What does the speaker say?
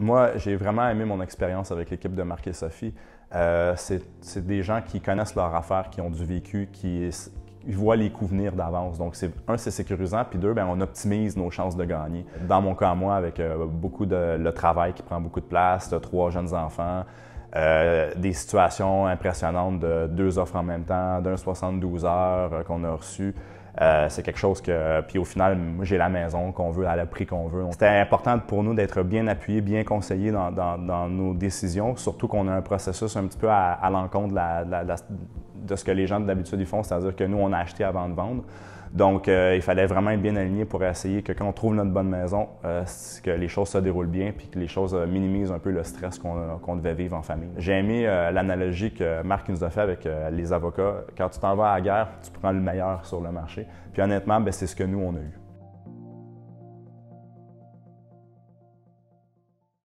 moi, j'ai vraiment aimé mon expérience avec l'équipe de Marc et Sophie. Euh, c'est des gens qui connaissent leur affaire, qui ont du vécu, qui, voient les coups venir d'avance. Donc, un, c'est sécurisant, puis deux, ben, on optimise nos chances de gagner. Dans mon cas, moi, avec euh, beaucoup de le travail qui prend beaucoup de place, trois jeunes enfants, euh, des situations impressionnantes de deux offres en même temps, d'un 72 heures qu'on a reçu. Euh, c'est quelque chose que, puis au final, j'ai la maison qu'on veut, à le prix qu'on veut. C'était important pour nous d'être bien appuyés, bien conseillés dans, nos décisions, surtout qu'on a un processus un petit peu à, l'encontre de, ce que les gens d'habitude font, c'est-à-dire que nous, on a acheté avant de vendre. Donc, euh, il fallait vraiment être bien aligné pour essayer que quand on trouve notre bonne maison, euh, que les choses se déroulent bien puis que les choses minimisent un peu le stress qu'on devait vivre en famille. J'ai aimé l'analogie que Marc nous a fait avec les avocats. Quand tu t'en vas à la guerre, tu prends le meilleur sur le marché. Puis honnêtement, ben, c'est ce que nous, on a eu.